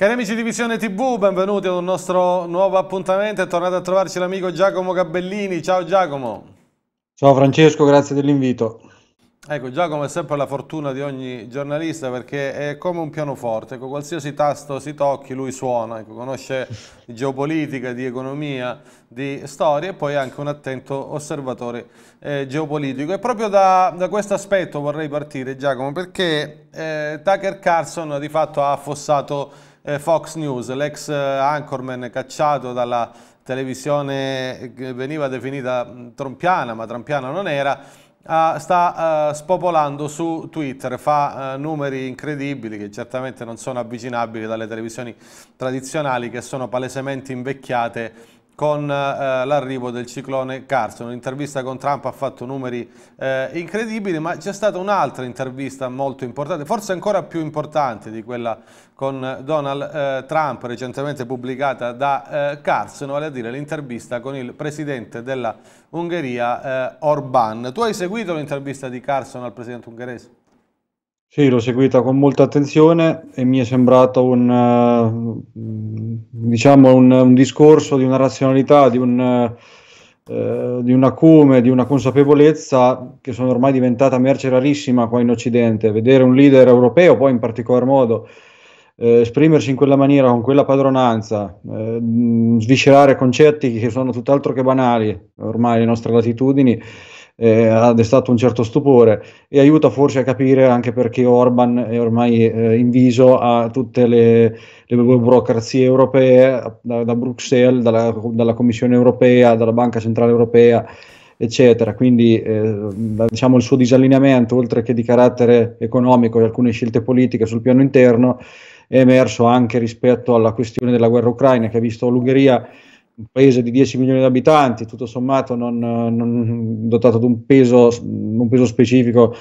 Cari amici di Visione TV, benvenuti ad un nostro nuovo appuntamento. È tornato a trovarci l'amico Giacomo Gabellini. Ciao Giacomo. Ciao Francesco, grazie dell'invito. Ecco, Giacomo è sempre la fortuna di ogni giornalista perché è come un pianoforte, ecco, qualsiasi tasto si tocchi lui suona, ecco, conosce di geopolitica, di economia, di storia e poi è anche un attento osservatore eh, geopolitico. E proprio da, da questo aspetto vorrei partire Giacomo perché eh, Tucker Carlson di fatto ha affossato eh, Fox News, l'ex eh, anchorman cacciato dalla televisione che veniva definita mm, trompiana, ma trompiana non era, ah, sta eh, spopolando su Twitter, fa numeri incredibili che certamente non sono avvicinabili dalle televisioni tradizionali che sono palesemente invecchiate con l'arrivo del ciclone Carson. L'intervista con Trump ha fatto numeri eh, incredibili, ma c'è stata un'altra intervista molto importante, forse ancora più importante di quella con Donald eh, Trump recentemente pubblicata da eh, Carson, vale a dire l'intervista con il presidente della Ungheria eh, Orban. Tu hai seguito l'intervista di Carson al presidente ungherese? Sì, l'ho seguita con molta attenzione e mi è sembrato un, eh, diciamo un, un discorso di una razionalità, di un, eh, di un acume, di una consapevolezza che sono ormai diventata merce rarissima qua in Occidente. Vedere un leader europeo, poi in particolar modo eh, esprimersi in quella maniera, con quella padronanza, eh, mm, sviscerare concetti che sono tutt'altro che banali ormai alle nostre latitudini, eh, ha destato un certo stupore e aiuta forse a capire anche perché Orban è ormai eh, inviso a tutte le, le burocrazie europee, da, da Bruxelles, dalla, dalla Commissione europea, dalla Banca Centrale Europea eccetera. Quindi eh, diciamo il suo disallineamento, oltre che di carattere economico e alcune scelte politiche sul piano interno, è emerso anche rispetto alla questione della guerra ucraina che ha visto l'Ungheria un paese di 10 milioni di abitanti, tutto sommato non, non dotato di un peso, un peso specifico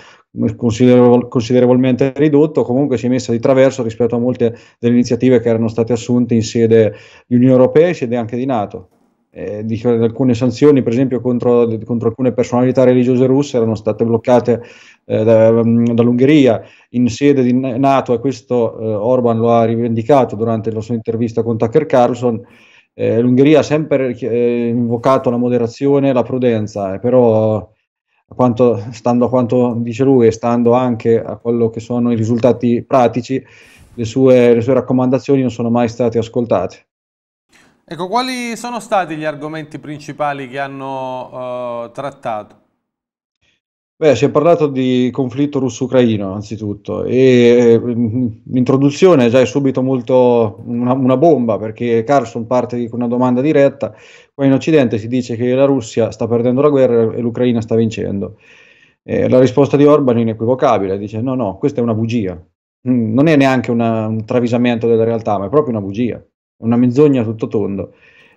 considerevol, considerevolmente ridotto, comunque si è messa di traverso rispetto a molte delle iniziative che erano state assunte in sede di Unione Europea e in sede anche di Nato. Eh, di alcune sanzioni, per esempio, contro, contro, alcune personalità religiose russe erano state bloccate eh, mm, dall'Ungheria in sede di Nato e questo eh, Orban lo ha rivendicato durante la sua intervista con Tucker Carlson. Eh, L'Ungheria ha sempre eh, invocato la moderazione e la prudenza, eh, però a quanto, stando a quanto dice lui e stando anche a quello che sono i risultati pratici, le sue, le sue raccomandazioni non sono mai state ascoltate. Ecco, quali sono stati gli argomenti principali che hanno eh, trattato? Beh, si è parlato di conflitto russo-ucraino, anzitutto, e eh, l'introduzione già è subito molto una, una bomba, perché Carlson parte con una domanda diretta, poi in Occidente si dice che la Russia sta perdendo la guerra e l'Ucraina sta vincendo. E la risposta di Orban è inequivocabile, dice no, no, questa è una bugia, mm, non è neanche una, un travisamento della realtà, ma è proprio una bugia, una menzogna tutto tondo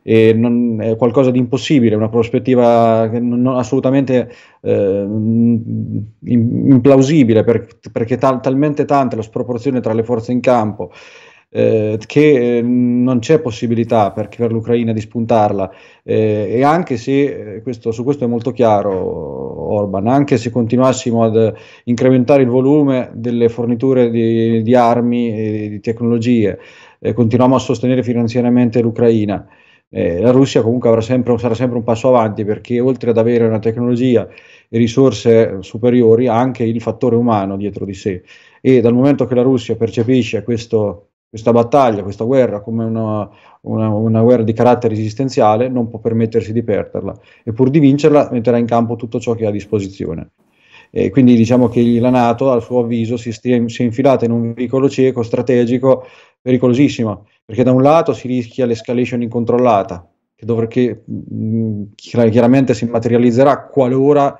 non, è qualcosa di impossibile, una prospettiva non, assolutamente eh, implausibile per, perché tal, talmente tante la sproporzione tra le forze in campo. Eh, che eh, non c'è possibilità per, per l'Ucraina di spuntarla eh, e anche se, eh, questo, su questo è molto chiaro Orban, anche se continuassimo ad incrementare il volume delle forniture di, di armi e di tecnologie, eh, continuiamo a sostenere finanziariamente l'Ucraina, eh, la Russia comunque sempre, sarà sempre un passo avanti perché oltre ad avere una tecnologia e risorse superiori ha anche il fattore umano dietro di sé e dal momento che la Russia percepisce questo, questa battaglia, questa guerra come una, una, una, guerra di carattere esistenziale non può permettersi di perderla e pur di vincerla metterà in campo tutto ciò che ha a disposizione. E quindi diciamo che la Nato, a suo avviso, si, stia, si è infilata in un vicolo cieco strategico pericolosissimo perché da un lato si rischia l'escalation incontrollata, che, dovr- che mh, chiaramente si materializzerà qualora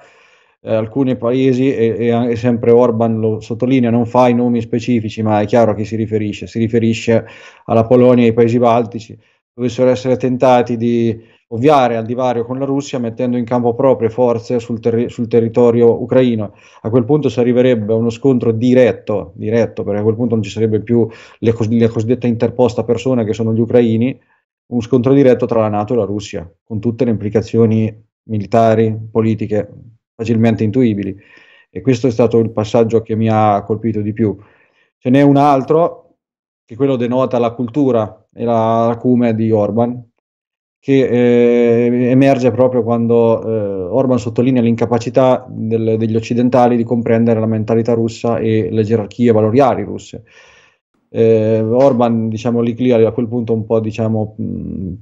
eh, alcuni paesi, e, e, e, sempre Orban lo sottolinea, non fa i nomi specifici, ma è chiaro a chi si riferisce, si riferisce alla Polonia e ai paesi baltici, dovessero essere tentati di ovviare al divario con la Russia mettendo in campo proprie forze sul, terri- sul territorio ucraino. A quel punto si arriverebbe a uno scontro diretto, diretto perché a quel punto non ci sarebbe più le cos- la cosiddetta interposta persona che sono gli ucraini, uno scontro diretto tra la Nato e la Russia, con tutte le implicazioni militari, politiche, facilmente intuibili. E questo è stato il passaggio che mi ha colpito di più. Ce n'è un altro che quello denota la cultura e la, l'acume di Orban, che eh, emerge proprio quando eh, Orban sottolinea l'incapacità del, degli occidentali di comprendere la mentalità russa e le gerarchie valoriali russe. Eh, Orban, diciamo, lì a quel punto un po' diciamo, mh,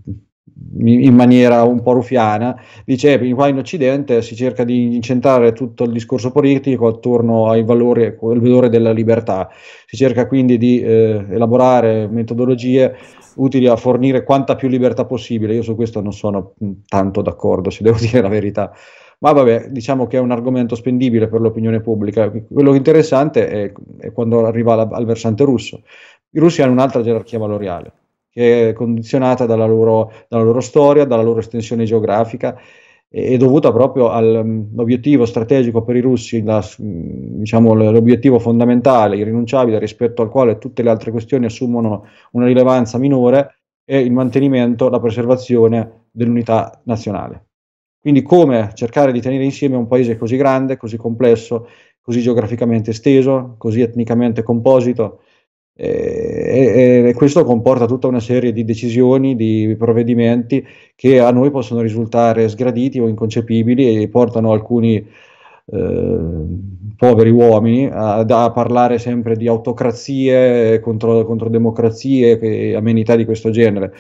in maniera un po' rufiana, dice eh, qua in Occidente si cerca di incentrare tutto il discorso politico attorno ai valori, al valore della libertà, si cerca quindi di eh, elaborare metodologie utili a fornire quanta più libertà possibile, io su questo non sono mm, tanto d'accordo, se devo dire la verità, ma vabbè, diciamo che è un argomento spendibile per l'opinione pubblica, quello interessante è, è quando arriva al, al versante russo, i russi hanno un'altra gerarchia valoriale che è condizionata dalla loro, dalla loro storia, dalla loro estensione geografica è dovuta proprio all'obiettivo mm, strategico per i russi, la, diciamo, l'obiettivo fondamentale, irrinunciabile, rispetto al quale tutte le altre questioni assumono una rilevanza minore, è il mantenimento, la preservazione dell'unità nazionale. Quindi come cercare di tenere insieme un paese così grande, così complesso, così geograficamente esteso, così etnicamente composito, eh, e, e, questo comporta tutta una serie di decisioni, di provvedimenti che a noi possono risultare sgraditi o inconcepibili e portano alcuni eh, poveri uomini a, a, parlare sempre di autocrazie contro, contro democrazie e amenità di questo genere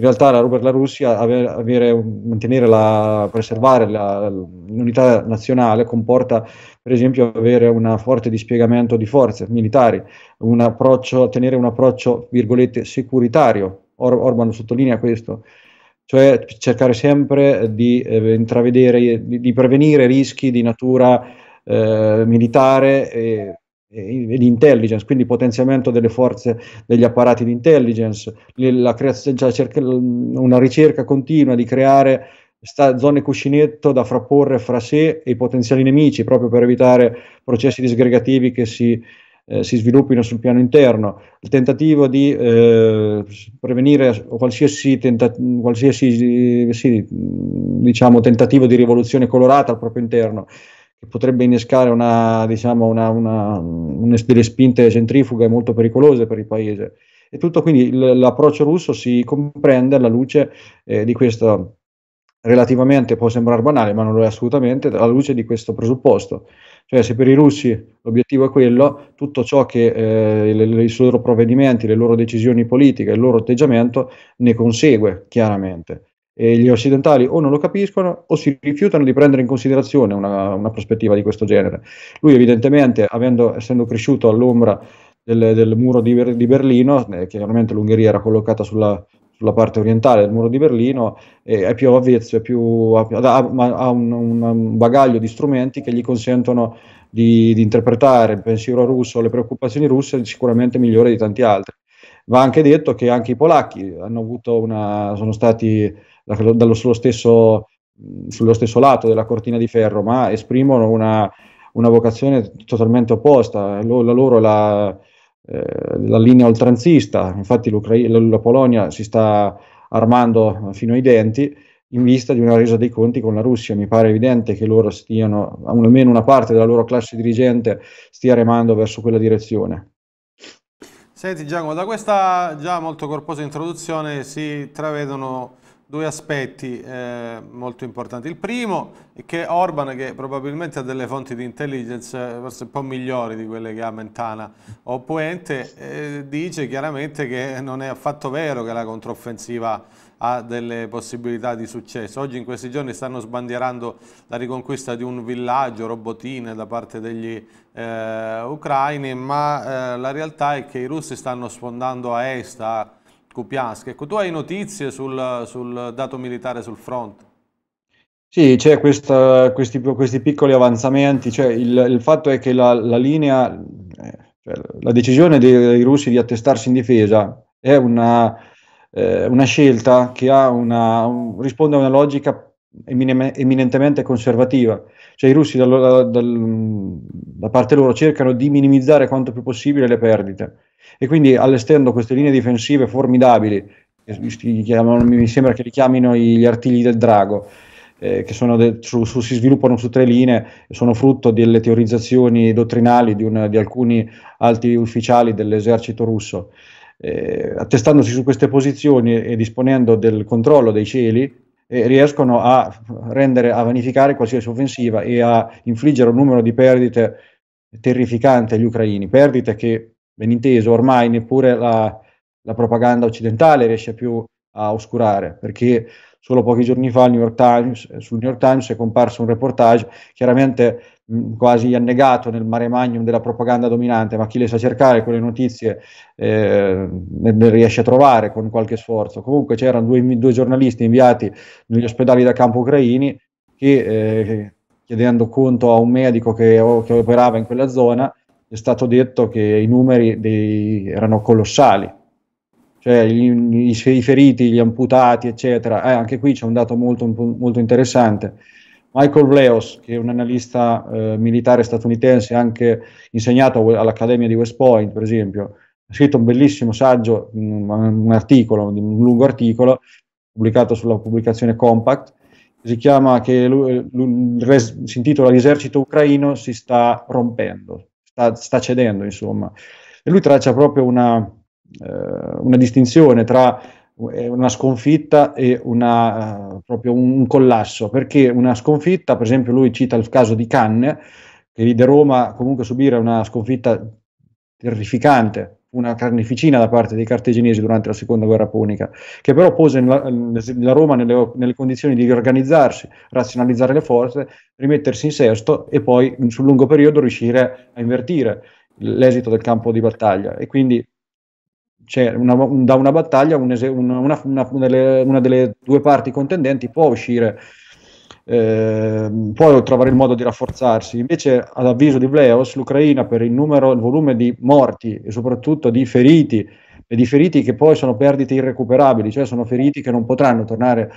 in realtà la, per la Russia avere, avere, mantenere la, preservare la, l'unità nazionale comporta per esempio avere un forte dispiegamento di forze militari, un tenere un approccio virgolette securitario, Or- Orban sottolinea questo, cioè cercare sempre di eh, intravedere, di, di, prevenire rischi di natura eh, militare e e eh, l'intelligence, quindi potenziamento delle forze degli apparati di intelligence, creaz- cioè cerca- una ricerca continua di creare sta- zone cuscinetto da frapporre fra sé e i potenziali nemici, proprio per evitare processi disgregativi che si, eh, si sviluppino sul piano interno, il tentativo di eh, prevenire qualsiasi, tenta- qualsiasi sì, diciamo, tentativo di rivoluzione colorata al proprio interno che potrebbe innescare una, diciamo, una, una, una, delle spinte centrifughe molto pericolose per il paese. E tutto quindi l'approccio russo si comprende alla luce eh, di questo, relativamente può sembrare banale, ma non lo è assolutamente, alla luce di questo presupposto. Cioè, se per i russi l'obiettivo è quello, tutto ciò che eh, i loro provvedimenti, le loro decisioni politiche, il loro atteggiamento ne consegue chiaramente e gli occidentali o non lo capiscono o si rifiutano di prendere in considerazione una, una prospettiva di questo genere. Lui evidentemente, avendo, essendo cresciuto all'ombra del, del muro di, di Berlino, eh, chiaramente l'Ungheria era collocata sulla, sulla parte orientale del muro di Berlino, eh, è più avvezzo, è più, ha, ha un, un, bagaglio di strumenti che gli consentono di, di interpretare il pensiero russo, le preoccupazioni russe sicuramente migliore di tanti altri. Va anche detto che anche i polacchi hanno avuto una, sono stati dallo, stesso, mhmm, sullo stesso lato della cortina di ferro, ma esprimono una, una vocazione totalmente opposta. La loro è la, eh, la linea oltranzista, infatti la Polonia si sta armando fino ai denti in vista di una resa dei conti con la Russia. Mi pare evidente che loro stiano, almeno una parte della loro classe dirigente, stia remando verso quella direzione. Senti Giacomo, da questa già molto corposa introduzione si travedono due aspetti eh, molto importanti. Il primo è che Orban, che probabilmente ha delle fonti di intelligence eh, forse un po' migliori di quelle che ha Mentana o Puente, eh, dice chiaramente che non è affatto vero che la controffensiva ha delle possibilità di successo. Oggi in questi giorni stanno sbandierando la riconquista di un villaggio, robotine da parte degli eh, ucraini, ma eh, la realtà è che i russi stanno sfondando a est, a Kupiask. Ecco, tu hai notizie sul, sul dato militare sul fronte? Sì, c'è questa, questi, questi, piccoli avanzamenti, cioè il, il, fatto è che la, la linea, eh, cioè la decisione dei, dei, russi di attestarsi in difesa è una, eh, una scelta che una, un, risponde a una logica eminentemente conservativa, cioè i russi dal, dal, da parte loro cercano di minimizzare quanto più possibile le perdite e quindi allestendo queste linee difensive formidabili, chiamano, mi sembra che li chiamino gli artigli del drago, eh, che de- su, su, si sviluppano su tre linee, sono frutto delle teorizzazioni dottrinali di, una, di alcuni alti ufficiali dell'esercito russo. Eh, attestandosi su queste posizioni e disponendo del controllo dei cieli, eh, riescono a rendere, a vanificare qualsiasi offensiva e a infliggere un numero di perdite terrificante agli ucraini, perdite che ben inteso, ormai neppure la, la propaganda occidentale riesce più a oscurare, perché solo pochi giorni fa New Times, eh, sul New York Times è comparso un reportage chiaramente quasi annegato nel mare magnum della propaganda dominante, ma chi le sa cercare quelle notizie eh, ne, ne riesce a trovare con qualche sforzo. Comunque c'erano due, due giornalisti inviati negli ospedali da campo ucraini che eh, chiedendo conto a un medico che, che operava in quella zona è stato detto che i numeri dei, erano colossali, cioè i, feriti, gli amputati, eccetera. Eh, anche qui c'è un dato molto, molto interessante. Michael Bleos, che è un analista eh, militare statunitense, anche insegnato all'Accademia di West Point, per esempio, ha scritto un bellissimo saggio, un, articolo, un lungo articolo, pubblicato sulla pubblicazione Compact, si, chiama, che lui, lui, si intitola L'esercito ucraino si sta rompendo sta, sta cedendo, insomma. E lui traccia proprio una, eh, una distinzione tra eh, una sconfitta e una, uh, proprio un collasso, perché una sconfitta, per esempio lui cita il caso di Cannes, che vide Roma comunque subire una sconfitta terrificante una carneficina da parte dei cartaginesi durante la seconda guerra punica, che però pose la, la Roma nelle, nelle, condizioni di riorganizzarsi, razionalizzare le forze, rimettersi in sesto e poi sul lungo periodo riuscire a invertire l'esito del campo di battaglia. E quindi cioè, una, un, da una battaglia un es- una, una, delle, una delle due parti contendenti può uscire Ehm, può trovare il modo di rafforzarsi. Invece, ad avviso di Bleos, l'Ucraina per il numero, il volume di morti e soprattutto di feriti, e di feriti che poi sono perdite irrecuperabili, cioè sono feriti che non potranno tornare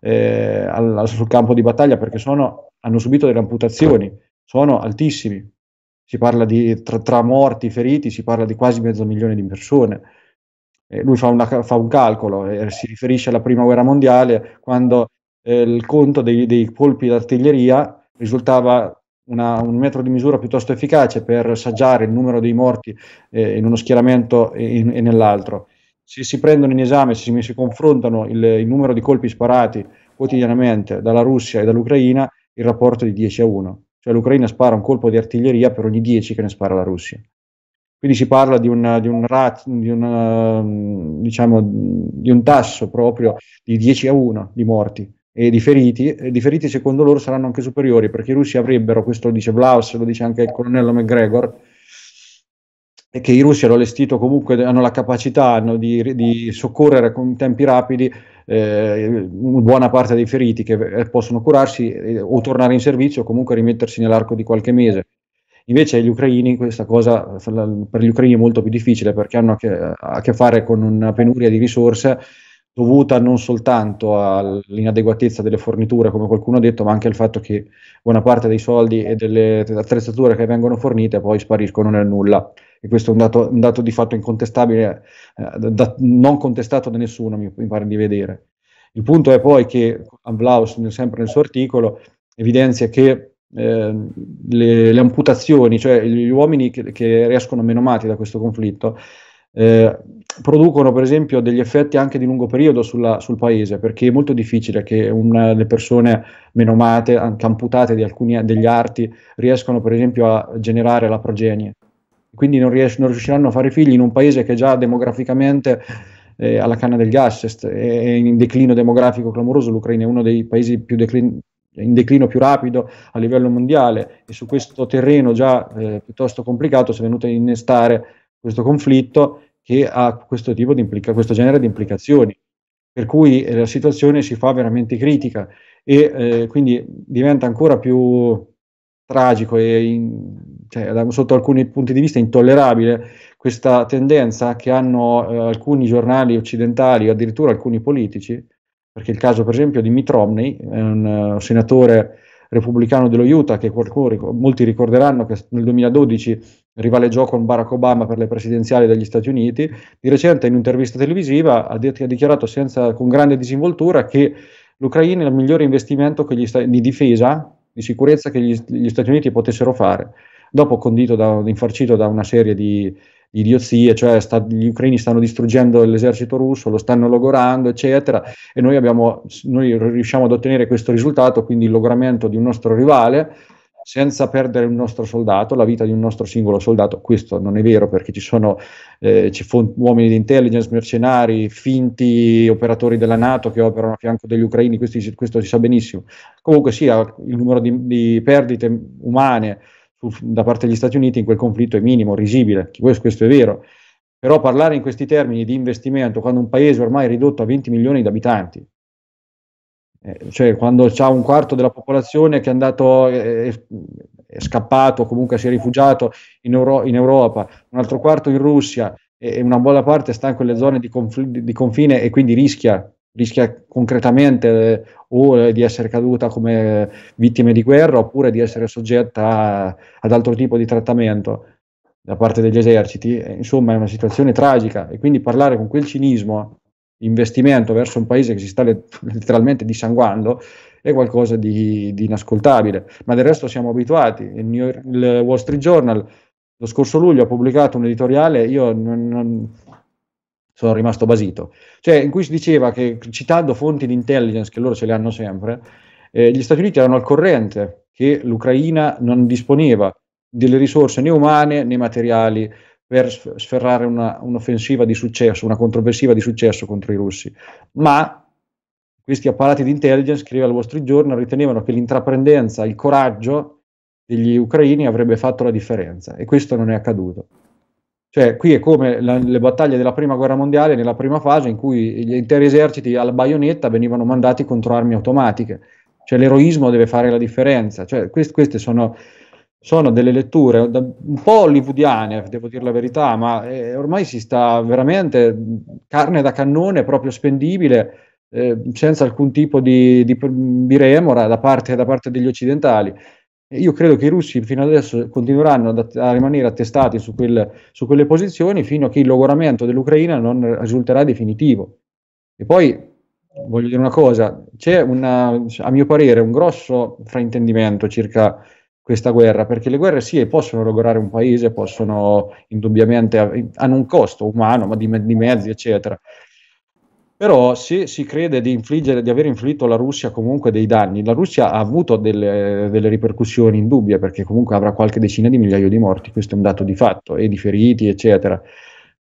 eh, al, sul campo di battaglia perché sono, hanno subito delle amputazioni, sono altissimi. Si parla di tra, tra morti e feriti, si parla di quasi mezzo milione di persone. Eh, lui fa, una, fa un calcolo e eh, si riferisce alla prima guerra mondiale quando eh, il conto dei, dei colpi d'artiglieria risultava una, un metro di misura piuttosto efficace per saggiare il numero dei morti eh, in uno schieramento e, in, e nell'altro. Se si prendono in esame, se si, si confrontano il, il, numero di colpi sparati quotidianamente dalla Russia e dall'Ucraina, il rapporto è di 10 a 1. Cioè l'Ucraina spara un colpo di artiglieria per ogni 10 che ne spara la Russia. Quindi si parla di, una, di, un, rat, di, una, ehm, diciamo, di un tasso proprio di 10 a 1 di morti e di feriti, e di feriti secondo loro saranno anche superiori perché i russi avrebbero, questo lo dice Blaus, lo dice anche il colonnello McGregor, che i russi hanno allestito comunque, hanno la capacità hanno di, di, soccorrere con tempi rapidi eh, buona parte dei feriti che eh, possono curarsi eh, o tornare in servizio o comunque rimettersi nell'arco di qualche mese. Invece gli ucraini, questa cosa per gli ucraini è molto più difficile perché hanno a che, a che fare con una penuria di risorse dovuta non soltanto all'inadeguatezza delle forniture, come qualcuno ha detto, ma anche al fatto che buona parte dei soldi e delle attrezzature che vengono fornite poi spariscono nel nulla. E questo è un dato, un dato di fatto incontestabile, eh, da, non contestato da nessuno, mi, mi, pare di vedere. Il punto è poi che Amblaus, sempre nel suo articolo, evidenzia che eh, le, le, amputazioni, cioè gli uomini che, che riescono menomati da questo conflitto, eh, producono per esempio degli effetti anche di lungo periodo sulla, sul paese, perché è molto difficile che una, le persone menomate, anche amputate di alcuni degli arti, riescano per esempio a generare la progenie. Quindi non, ries- non riusciranno a fare figli in un paese che già demograficamente eh, alla canna del gas è in declino demografico clamoroso. L'Ucraina è uno dei paesi declin- in declino più rapido a livello mondiale e su questo terreno già eh, piuttosto complicato si è venuto a innestare questo conflitto che ha questo, tipo di implica- questo genere di implicazioni. Per cui eh, la situazione si fa veramente critica e eh, quindi diventa ancora più tragico e in, cioè, da, sotto alcuni punti di vista intollerabile questa tendenza che hanno eh, alcuni giornali occidentali o addirittura alcuni politici, perché il caso per esempio di Mitt Romney, un uh, senatore repubblicano dello Utah che qualcuno, molti ricorderanno che nel 2012 rivaleggiò con Barack Obama per le presidenziali degli Stati Uniti, di recente in un'intervista televisiva ha, detto, ha dichiarato senza, con grande disinvoltura che l'Ucraina è il migliore investimento sta- di difesa, di sicurezza che gli, gli, Stati Uniti potessero fare. Dopo condito da, infarcito da una serie di, idiozie, cioè sta, gli ucraini stanno distruggendo l'esercito russo, lo stanno logorando, eccetera, e noi, abbiamo, noi riusciamo ad ottenere questo risultato, quindi il logoramento di un nostro rivale, senza perdere un nostro soldato, la vita di un nostro singolo soldato. Questo non è vero perché ci sono eh, ci uomini di intelligence, mercenari, finti operatori della Nato che operano a fianco degli ucraini, questi, questo si sa benissimo. Comunque sia, il numero di, di perdite umane su, da parte degli Stati Uniti in quel conflitto è minimo, risibile, questo, questo è vero. Però parlare in questi termini di investimento quando un paese ormai è ridotto a 20 milioni di abitanti, eh, cioè quando c'è un quarto della popolazione che è andato, eh, eh, è scappato, comunque si è rifugiato in, Euro- in Europa, un altro quarto in Russia e, e, una buona parte sta in quelle zone di, confl- di confine e quindi rischia rischia concretamente eh, o eh, di essere caduta come vittima di guerra oppure di essere soggetta a, ad altro tipo di trattamento da parte degli eserciti. Insomma, è una situazione tragica e quindi parlare con quel cinismo investimento verso un paese che si sta letteralmente dissanguando è qualcosa di, di inascoltabile. Ma del resto siamo abituati. Il, York, il, Wall Street Journal lo scorso luglio ha pubblicato un editoriale, io non, non sono rimasto basito, cioè in cui si diceva che citando fonti di intelligence che loro ce le hanno sempre, eh, gli Stati Uniti erano al corrente che l'Ucraina non disponeva delle risorse né umane né materiali per sferrare una, un'offensiva di successo, una controffensiva di successo contro i russi, ma questi apparati di intelligence, scriveva il Wall Street Journal, ritenevano che l'intraprendenza, il coraggio degli ucraini avrebbe fatto la differenza e questo non è accaduto. Cioè, qui è come la, le battaglie della prima guerra mondiale, nella prima fase, in cui gli interi eserciti alla baionetta venivano mandati contro armi automatiche. Cioè, l'eroismo deve fare la differenza. Cioè, quest, queste sono sono delle letture un po' hollywoodiane, devo dire la verità, ma eh, ormai si sta veramente carne da cannone, proprio spendibile, eh, senza alcun tipo di, di, di remora da parte, da parte, degli occidentali. Io credo che i russi fino adesso continueranno att- a rimanere attestati su, quel, su quelle posizioni fino a che il logoramento dell'Ucraina non risulterà definitivo. E poi voglio dire una cosa, c'è una, a mio parere un grosso fraintendimento circa questa guerra, perché le guerre sì possono logorare un paese, possono indubbiamente, hanno un costo umano, ma di, di mezzi, eccetera. Però se si crede di, di, aver inflitto alla Russia comunque dei danni, la Russia ha avuto delle, delle ripercussioni indubbie, perché comunque avrà qualche decina di migliaia di morti, questo è un dato di fatto, e di feriti, eccetera.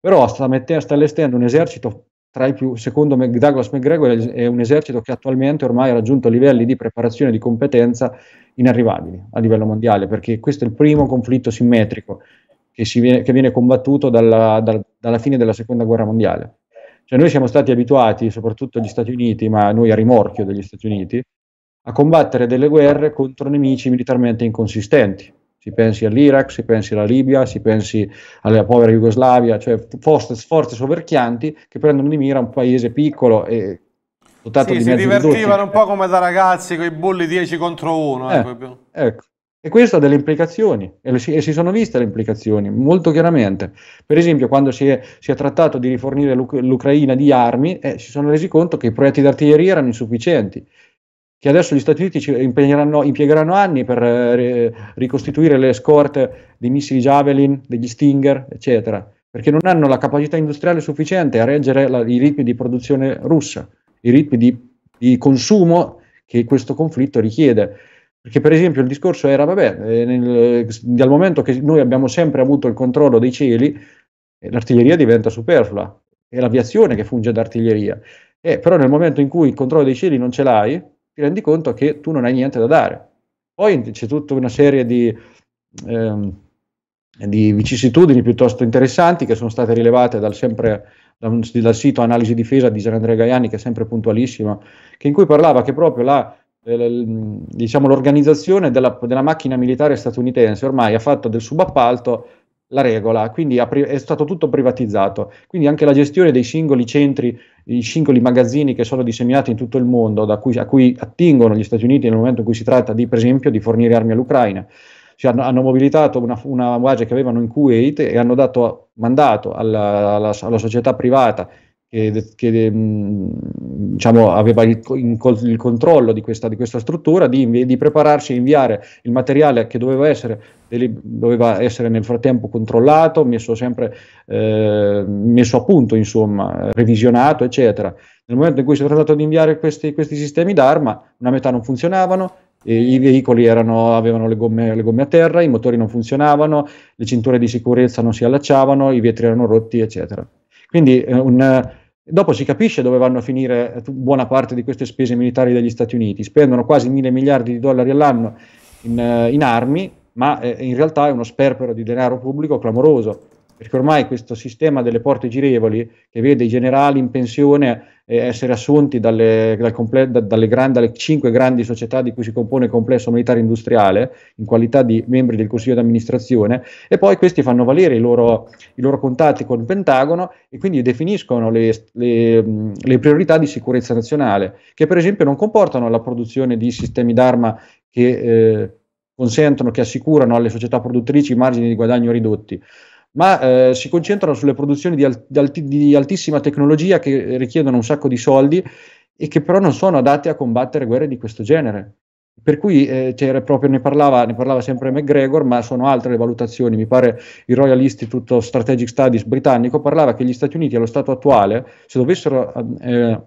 Però sta, mette, sta allestendo un esercito tra i più, secondo me, Douglas McGregor è un esercito che attualmente ormai ha raggiunto livelli di preparazione e di competenza inarrivabili a livello mondiale, perché questo è il primo conflitto simmetrico che, viene, che viene, combattuto dalla, dal, dalla fine della seconda guerra mondiale. Cioè noi siamo stati abituati, soprattutto gli Stati Uniti, ma noi a rimorchio degli Stati Uniti, a combattere delle guerre contro nemici militarmente inconsistenti si pensi all'Iraq, si pensi alla Libia, si pensi alla povera Jugoslavia, cioè forze, forze soverchianti che prendono di mira un paese piccolo e dotato sì, di mezzi si divertivano un po' come da ragazzi con i bulli 10 contro 1. Eh, ecco. ecco. E questo ha delle implicazioni, e, si, e si sono viste le implicazioni molto chiaramente. Per esempio, quando si è, si è trattato di rifornire l'Ucraina di armi, eh, si sono resi conto che i proietti d'artiglieria erano insufficienti che adesso gli Stati Uniti impiegheranno anni per eh, ricostituire le scorte dei missili Javelin, degli Stinger, eccetera, perché non hanno la capacità industriale sufficiente a reggere la, i ritmi di produzione russa, i ritmi di, di consumo che questo conflitto richiede. Perché per esempio il discorso era, vabbè, eh, nel, dal momento che noi abbiamo sempre avuto il controllo dei cieli, eh, l'artiglieria diventa superflua, è l'aviazione che funge da artiglieria. Eh, però nel momento in cui il controllo dei cieli non ce l'hai, ti rendi conto che tu non hai niente da dare. Poi c'è tutta una serie di, ehm, di vicissitudini piuttosto interessanti che sono state rilevate dal, sempre, da un, dal sito Analisi Difesa di Gianandrea Gaiani, che è sempre puntualissima, che in cui parlava che proprio la, eh, diciamo, l'organizzazione della, della macchina militare statunitense ormai ha fatto del subappalto la regola, quindi è stato tutto privatizzato. Quindi anche la gestione dei singoli centri i singoli magazzini che sono disseminati in tutto il mondo, cui, a cui attingono gli Stati Uniti nel momento in cui si tratta di, per esempio, di fornire armi all'Ucraina. Cioè, hanno, hanno, mobilitato una, una che avevano in Kuwait e hanno dato mandato alla, alla, alla società privata che, che ehm, diciamo, aveva il, il controllo di questa, di questa struttura, di, di, prepararsi a inviare il materiale che doveva essere, doveva essere nel frattempo controllato, messo, sempre, eh, messo a punto, insomma, revisionato, eccetera. Nel momento in cui si è trattato di inviare questi, questi sistemi d'arma, una metà non funzionavano, i veicoli erano, avevano le gomme, le gomme, a terra, i motori non funzionavano, le cinture di sicurezza non si allacciavano, i vetri erano rotti, eccetera. Quindi eh, un, Dopo si capisce dove vanno a finire eh, buona parte di queste spese militari degli Stati Uniti. Spendono quasi mille miliardi di dollari all'anno in, eh, in armi, ma eh, in realtà è uno sperpero di denaro pubblico clamoroso perché ormai questo sistema delle porte girevoli che vede i generali in pensione eh, essere assunti dalle, dal comple- da, dalle, gran- dalle, cinque grandi società di cui si compone il complesso militare industriale in qualità di membri del consiglio di amministrazione e poi questi fanno valere i loro, i loro contatti con il Pentagono e quindi definiscono le, le, le priorità di sicurezza nazionale che per esempio non comportano la produzione di sistemi d'arma che eh, consentono, che assicurano alle società produttrici margini di guadagno ridotti ma eh, si concentrano sulle produzioni di, alt- di, altissima tecnologia che richiedono un sacco di soldi e che però non sono adatte a combattere guerre di questo genere. Per cui eh, proprio, ne, parlava, ne parlava, sempre McGregor, ma sono altre le valutazioni. Mi pare il Royal Institute of Strategic Studies britannico parlava che gli Stati Uniti allo stato attuale, se dovessero eh,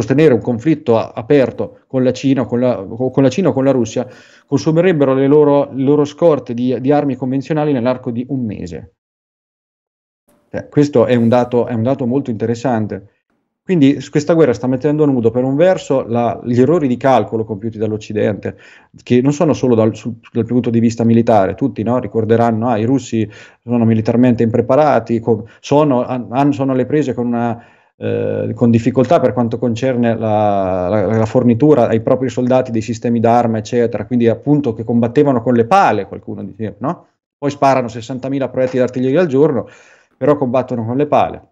sostenere un conflitto aperto con la Cina, con la, con la Cina o con la Russia, consumerebbero le loro, le loro scorte di, di, armi convenzionali nell'arco di un mese. Eh, questo è un, dato, è un, dato, molto interessante. Quindi questa guerra sta mettendo a nudo per un verso la, gli errori di calcolo compiuti dall'Occidente, che non sono solo dal, sul, dal punto di vista militare, tutti no, ricorderanno che ah, i russi sono militarmente impreparati, com- sono, an- sono alle prese con una eh, con difficoltà per quanto concerne la, la, la, fornitura ai propri soldati dei sistemi d'arma, eccetera, quindi appunto che combattevano con le pale, qualcuno diceva, no? Poi sparano 60.000 proiettili d'artiglieria al giorno, però combattono con le pale.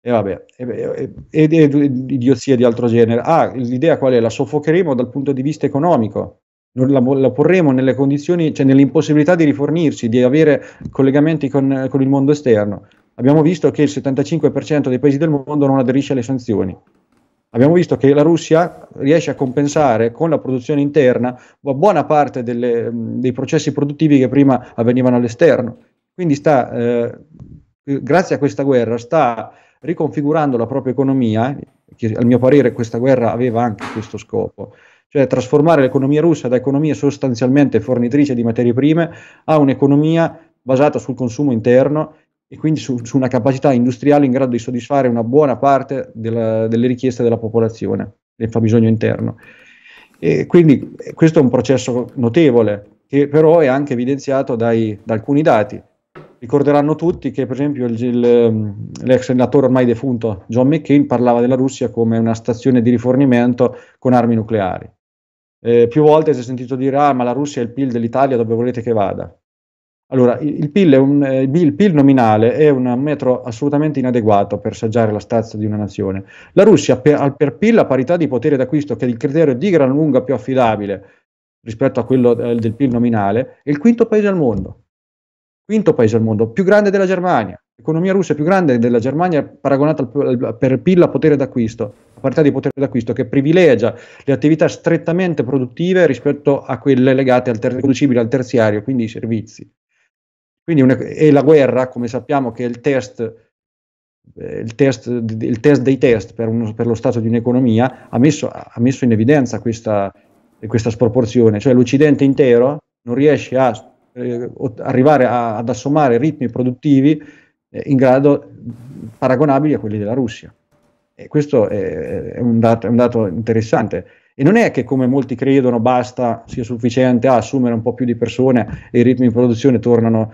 E vabbè, e, e, di altro genere. Ah, l'idea qual è? La soffocheremo dal punto di vista economico, la, la, porremo nelle condizioni, cioè nell'impossibilità di rifornirci, di avere collegamenti con, con il mondo esterno abbiamo visto che il 75% dei paesi del mondo non aderisce alle sanzioni. Abbiamo visto che la Russia riesce a compensare con la produzione interna buona parte delle, dei processi produttivi che prima avvenivano all'esterno. Quindi sta, eh, eh, grazie a questa guerra sta riconfigurando la propria economia, che a mio parere questa guerra aveva anche questo scopo, cioè trasformare l'economia russa da economia sostanzialmente fornitrice di materie prime a un'economia basata sul consumo interno e quindi su, su, una capacità industriale in grado di soddisfare una buona parte della, delle richieste della popolazione, del fabbisogno interno. E quindi eh, questo è un processo notevole che però è anche evidenziato dai, da alcuni dati. Ricorderanno tutti che per esempio il, il, ehm, l'ex senatore ormai defunto John McCain parlava della Russia come una stazione di rifornimento con armi nucleari. Eh, più volte si è sentito dire, ah ma la Russia è il PIL dell'Italia dove volete che vada? Allora, il PIL, un, eh, il PIL, nominale è un metro assolutamente inadeguato per saggiare la stazza di una nazione. La Russia per, per PIL a parità di potere d'acquisto, che è il criterio di gran lunga più affidabile rispetto a quello eh, del PIL nominale, è il quinto paese al mondo. Quinto paese al mondo, più grande della Germania. L'economia russa è più grande della Germania paragonata al, per PIL a potere d'acquisto, a parità di potere d'acquisto, che privilegia le attività strettamente produttive rispetto a quelle legate al ter- al terziario, quindi i servizi. Quindi una, e la guerra, come sappiamo, che è il test, eh, il test, il test dei test per, uno, per, lo stato di un'economia, ha messo, ha messo in evidenza questa, questa, sproporzione. Cioè l'Occidente intero non riesce a eh, arrivare a, ad assommare ritmi produttivi eh, in grado paragonabili a quelli della Russia. E questo è, è, un dato, è un dato interessante. E non è che come molti credono basta, sia sufficiente ah, assumere un po' più di persone e i ritmi di produzione tornano,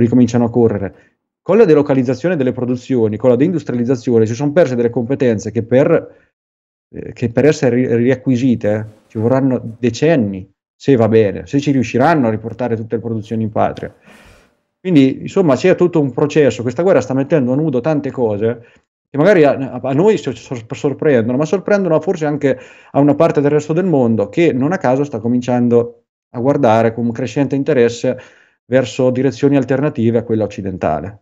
ricominciano a correre. Con la delocalizzazione delle produzioni, con la deindustrializzazione, si sono perse delle competenze che per, eh, che per essere ri- riacquisite eh, ci vorranno decenni, se va bene, se ci riusciranno a riportare tutte le produzioni in patria. Quindi, insomma, c'è tutto un processo. Questa guerra sta mettendo a nudo tante cose che magari a, a noi sorprendono, ma sorprendono forse anche a una parte del resto del mondo che non a caso sta cominciando a guardare con un crescente interesse verso direzioni alternative a quella occidentale.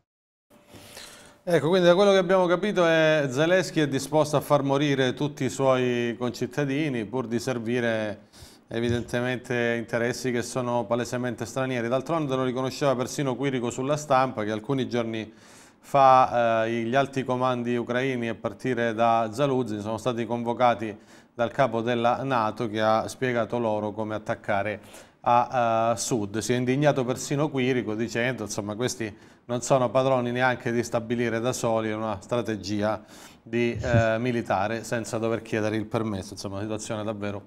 Ecco, quindi da quello che abbiamo capito è Zelensky è disposto a far morire tutti i suoi concittadini pur di servire evidentemente interessi che sono palesemente stranieri. D'altronde lo riconosceva persino Quirico sulla stampa che alcuni giorni fa eh, gli alti comandi ucraini a partire da Zaluzzi sono stati convocati dal capo della Nato che ha spiegato loro come attaccare a, a sud. Si è indignato persino Quirico dicendo insomma questi non sono padroni neanche di stabilire da soli una strategia di, eh, militare senza dover chiedere il permesso, insomma una situazione davvero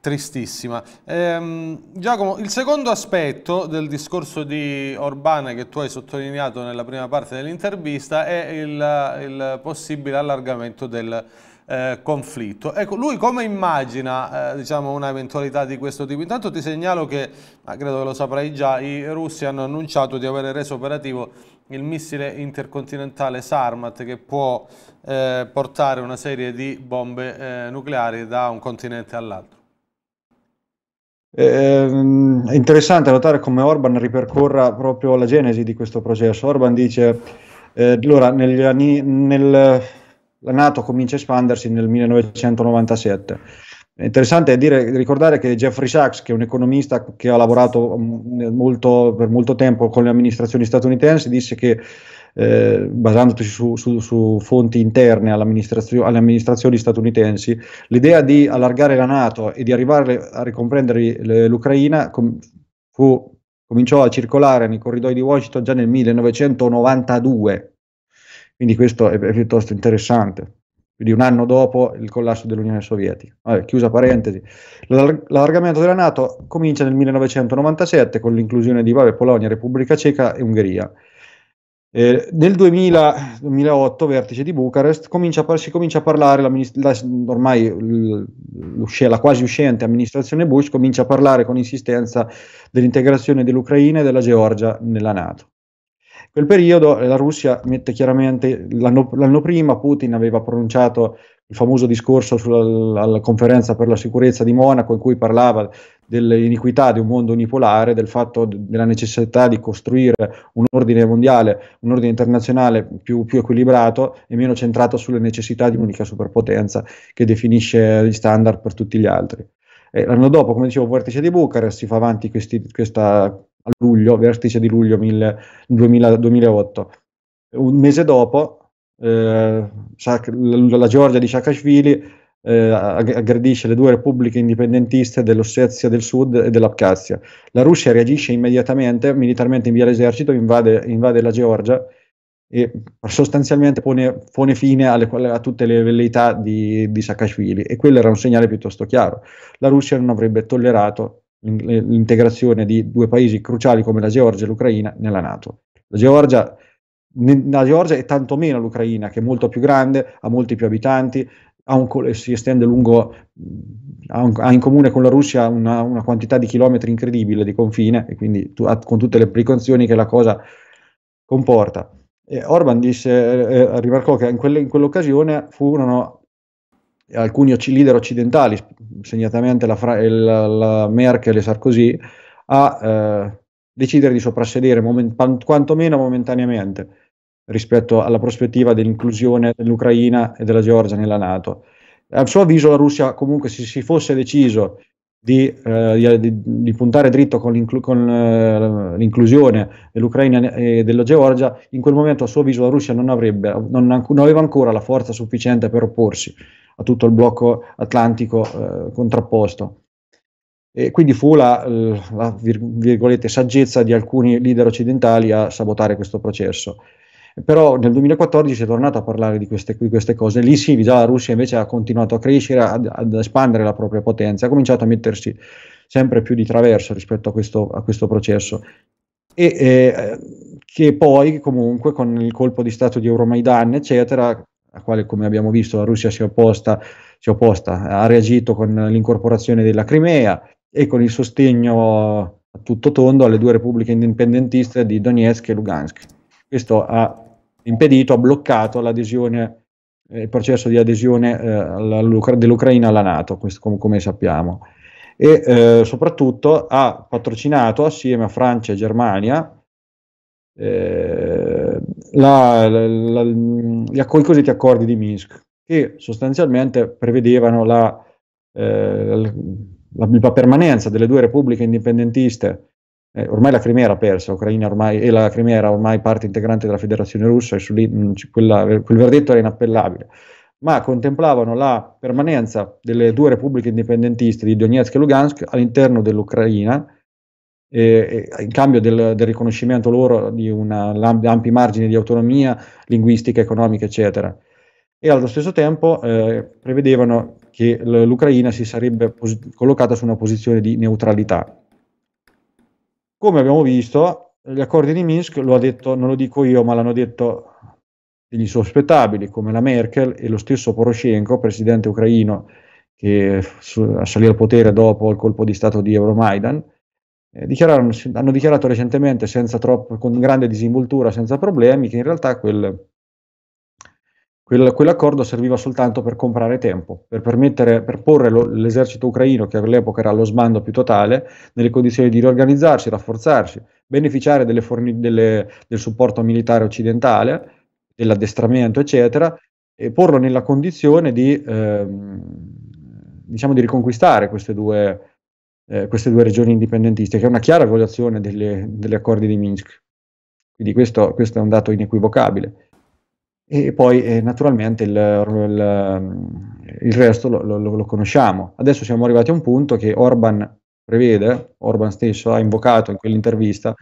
tristissima. Ehm, Giacomo, il secondo aspetto del discorso di Orbán che tu hai sottolineato nella prima parte dell'intervista è il, il possibile allargamento del eh, conflitto. Ecco, lui come immagina eh, diciamo, una eventualità di questo tipo? Intanto ti segnalo che, ma credo che lo saprai già, i russi hanno annunciato di aver reso operativo il missile intercontinentale Sarmat che può eh, portare una serie di bombe eh, nucleari da un continente all'altro. Ehm, è interessante notare come Orban ripercorra proprio la genesi di questo processo. Orban dice, eh, allora, negli anni, nel la Nato comincia a espandersi nel 1997. È interessante dire, ricordare che Jeffrey Sachs, che è un economista che ha lavorato mm, molto, per molto tempo con le amministrazioni statunitensi, disse che eh, basandosi su, su, su, fonti interne alle amministrazioni statunitensi, l'idea di allargare la Nato e di arrivare a ricomprendere l'Ucraina com- fu, cominciò a circolare nei corridoi di Washington già nel 1992 quindi questo è, è piuttosto interessante. Quindi un anno dopo il collasso dell'Unione Sovietica. Vabbè, chiusa parentesi. L'allargamento della Nato comincia nel 1997 con l'inclusione di vabbè, Polonia, Repubblica Ceca e Ungheria. Eh, nel 2000, 2008, vertice di Bucarest, comincia, si comincia a parlare, la, la, ormai la quasi uscente amministrazione Bush comincia a parlare con insistenza dell'integrazione dell'Ucraina e della Georgia nella Nato quel periodo la Russia mette chiaramente, l'anno, l'anno prima Putin aveva pronunciato il famoso discorso sulla alla conferenza per la sicurezza di Monaco in cui parlava dell'iniquità di un mondo unipolare, del fatto della necessità di costruire un ordine mondiale, un ordine internazionale più, più equilibrato e meno centrato sulle necessità di un'unica superpotenza che definisce gli standard per tutti gli altri. E l'anno dopo, come dicevo, il vertice di Bucarest si fa avanti questi, questa a luglio, vertice di luglio mille, 2000, 2008. Un mese dopo eh, la Georgia di Saakashvili eh, aggredisce le due repubbliche indipendentiste dell'Ossetia del Sud e dell'Abkhazia. La Russia reagisce immediatamente, militarmente invia l'esercito, invade, invade la Georgia e sostanzialmente pone, pone fine alle, a tutte le velleità di, di Saakashvili e quello era un segnale piuttosto chiaro. La Russia non avrebbe tollerato eh, l'integrazione di due paesi cruciali come la Georgia e l'Ucraina nella Nato. La Georgia, la Georgia è tantomeno l'Ucraina, che è molto più grande, ha molti più abitanti, un, si estende lungo, mm, ha, un, ha, in comune con la Russia una, una, quantità di chilometri incredibile di confine, e quindi tu, con tutte le precauzioni che la cosa comporta. E Orban disse, eh, eh rimarcò che in, quelle, in quell'occasione furono alcuni leader occidentali, segnatamente la, Fra- la, la Merkel e Sarkozy, a eh, decidere di soprassedere moment- quantomeno momentaneamente rispetto alla prospettiva dell'inclusione dell'Ucraina e della Georgia nella Nato. A suo avviso la Russia comunque se si fosse deciso di, eh, di, di puntare dritto con, l'inclu- con eh, l'inclusione dell'Ucraina e della Georgia, in quel momento a suo avviso la Russia non, avrebbe, non, non aveva ancora la forza sufficiente per opporsi a tutto il blocco atlantico eh, contrapposto. E quindi fu la, la virgolette, saggezza di alcuni leader occidentali a sabotare questo processo. Però nel 2014 si è tornato a parlare di queste, di queste cose. Lì sì, già la Russia invece ha continuato a crescere, ad, ad, espandere la propria potenza, ha cominciato a mettersi sempre più di traverso rispetto a questo, a questo processo. E eh, che poi comunque con il colpo di stato di Euromaidan, eccetera, a quale, come abbiamo visto, la Russia si è opposta, si è opposta ha reagito con l'incorporazione della Crimea e con il sostegno a tutto tondo alle due repubbliche indipendentiste di Donetsk e Lugansk. Questo ha impedito, ha bloccato l'adesione, eh, il processo di adesione eh, dell'Ucraina alla Nato, questo, com- come sappiamo, e eh, soprattutto ha patrocinato assieme a Francia e Germania eh, la, la, la, i cosiddetti accordi di Minsk, che sostanzialmente prevedevano la, eh, permanenza delle due repubbliche indipendentiste. Eh, ormai la Crimea era persa, Ucraina ormai, e la Crimea era ormai parte integrante della Federazione Russa, e su lì, mh, mm, quella, quel verdetto era inappellabile. Ma contemplavano la permanenza delle due repubbliche indipendentiste di Donetsk e Lugansk all'interno dell'Ucraina eh, in cambio del, del, riconoscimento loro di un ampi margini di autonomia linguistica, economica, eccetera. E allo stesso tempo eh, prevedevano che l'Ucraina si sarebbe pos- collocata su una posizione di neutralità. Come abbiamo visto, gli accordi di Minsk, lo ha detto, non lo dico io, ma l'hanno detto degli insospettabili come la Merkel e lo stesso Poroshenko, presidente ucraino che su- salì al potere dopo il colpo di Stato di Euromaidan, eh, hanno dichiarato recentemente, troppo, con grande disinvoltura, senza problemi, che in realtà quel, quel, quell'accordo serviva soltanto per comprare tempo, per, per porre lo, l'esercito ucraino, che all'epoca era lo sbando più totale, nelle condizioni di riorganizzarsi, rafforzarsi, beneficiare forni, delle, del supporto militare occidentale, dell'addestramento, eccetera, e porlo nella condizione di, ehm, diciamo, di riconquistare queste due eh, queste due regioni indipendentiste, che è una chiara violazione degli accordi di Minsk. Quindi questo, questo, è un dato inequivocabile. E poi eh, naturalmente il, il, il resto lo, lo, lo, conosciamo. Adesso siamo arrivati a un punto che Orban prevede, Orban stesso ha invocato in quell'intervista,